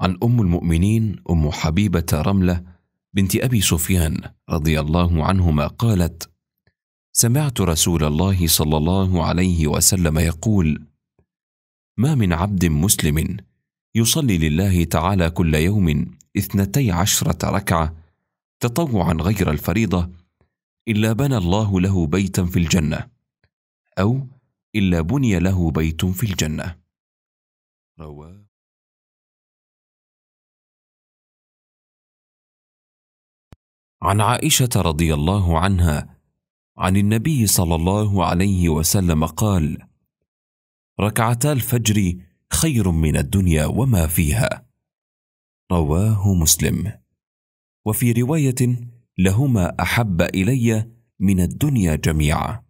عن ام المؤمنين ام حبيبه رمله بنت ابي سفيان رضي الله عنهما قالت سمعت رسول الله صلى الله عليه وسلم يقول ما من عبد مسلم يصلي لله تعالى كل يوم اثنتي عشره ركعه تطوعا غير الفريضه الا بنى الله له بيتا في الجنه او الا بني له بيت في الجنه رواه عن عائشه رضي الله عنها عن النبي صلى الله عليه وسلم قال ركعتا الفجر خير من الدنيا وما فيها رواه مسلم وفي روايه لهما احب الي من الدنيا جميعا